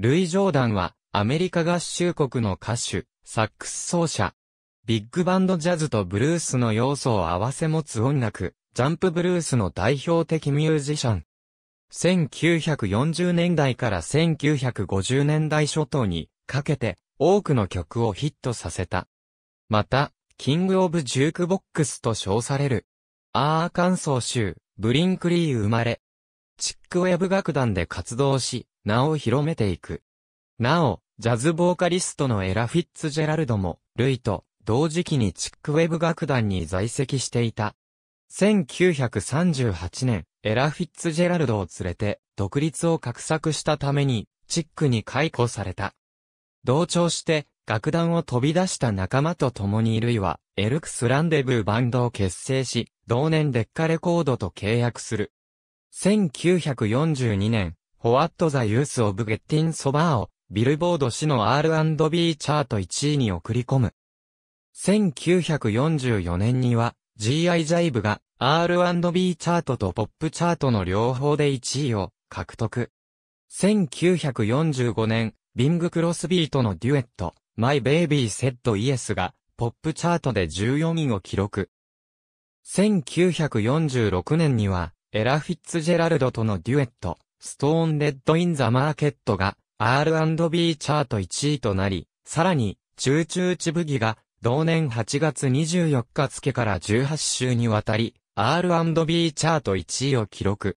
ルイ・ジョーダンは、アメリカ合衆国の歌手、サックス奏者。ビッグバンドジャズとブルースの要素を合わせ持つ音楽、ジャンプブルースの代表的ミュージシャン。1940年代から1950年代初頭にかけて多くの曲をヒットさせた。また、キング・オブ・ジュークボックスと称される。アーカンソー州、ブリンクリー生まれ。チックウェブ楽団で活動し、名を広めていく。なお、ジャズボーカリストのエラ・フィッツジェラルドも、ルイと同時期にチックウェブ楽団に在籍していた。1938年、エラ・フィッツジェラルドを連れて、独立を画策したために、チックに解雇された。同調して、楽団を飛び出した仲間と共にルイは、エルクスランデブーバンドを結成し、同年デッカレコードと契約する。1942年、ホワット・ザ・ユース・オブ・ゲッティン・ソバーをビルボード誌の R&B チャート1位に送り込む。1944年には G.I. ジャイブが R&B チャートとポップチャートの両方で1位を獲得。1945年、ビング・クロスビーとのデュエット、My Baby s ット・イ Yes がポップチャートで14位を記録。1946年には、エラ・フィッツジェラルドとのデュエット、ストーンレッドインザマーケットが R&B チャート1位となり、さらに、チューチューチブギが同年8月24日付から18週にわたり、R&B チャート1位を記録。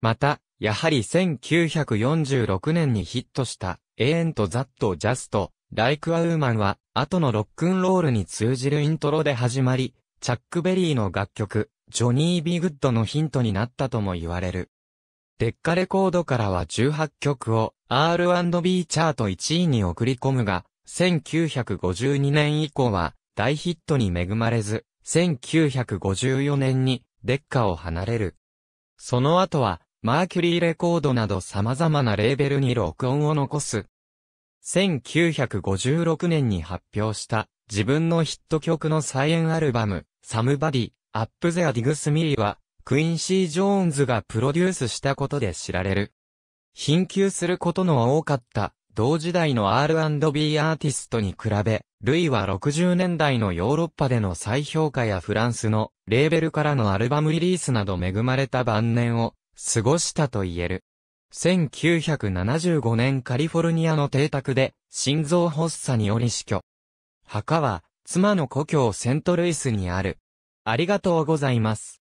また、やはり1946年にヒットした、エーンとザットジャスト、ライクアウーマンは、後のロックンロールに通じるイントロで始まり、チャックベリーの楽曲、ジョニー・ビグッドのヒントになったとも言われる。デッカレコードからは18曲を R&B チャート1位に送り込むが、1952年以降は大ヒットに恵まれず、1954年にデッカを離れる。その後は、マーキュリーレコードなど様々なレーベルに録音を残す。1956年に発表した自分のヒット曲の再演アルバム、サムバディ、アップゼアディグスミリは、クインシー・ジョーンズがプロデュースしたことで知られる。貧窮することの多かった同時代の R&B アーティストに比べ、ルイは60年代のヨーロッパでの再評価やフランスのレーベルからのアルバムリリースなど恵まれた晩年を過ごしたと言える。1975年カリフォルニアの邸宅で心臓発作により死去。墓は妻の故郷セントルイスにある。ありがとうございます。